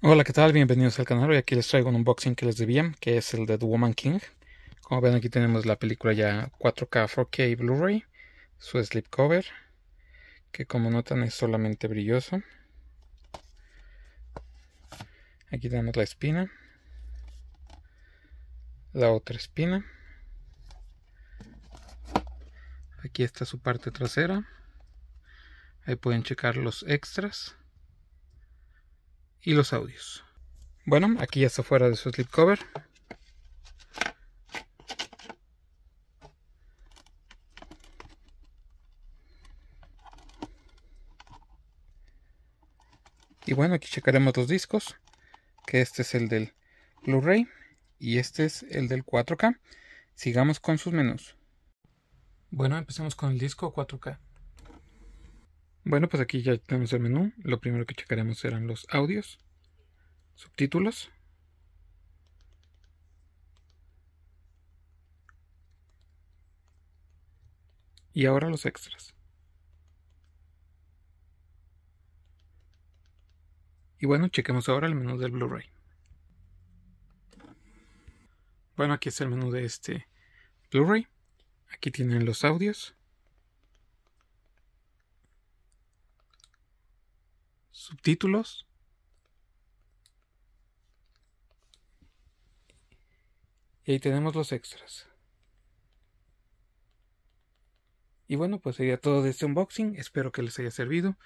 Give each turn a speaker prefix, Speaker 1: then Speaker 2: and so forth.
Speaker 1: Hola,
Speaker 2: ¿qué tal? Bienvenidos al canal. Hoy aquí les traigo un unboxing que les debía, que es el de The Woman King. Como ven, aquí tenemos la película ya 4K, 4K Blu-ray, su slipcover, que como notan es solamente brilloso. Aquí tenemos la espina, la otra espina. Aquí está su parte trasera. Ahí pueden checar los extras y los audios. Bueno, aquí ya está fuera de su slipcover. Y bueno, aquí checaremos los discos, que este es el del Blu-ray y este es el del 4K. Sigamos con sus menús.
Speaker 1: Bueno, empecemos con el disco 4K.
Speaker 2: Bueno, pues aquí ya tenemos el menú. Lo primero que checaremos serán los audios, subtítulos. Y ahora los extras. Y bueno, chequemos ahora el menú del Blu-ray. Bueno, aquí es el menú de este Blu-ray. Aquí tienen los audios. subtítulos. Y ahí tenemos los extras. Y bueno, pues sería todo de este unboxing. Espero que les haya servido.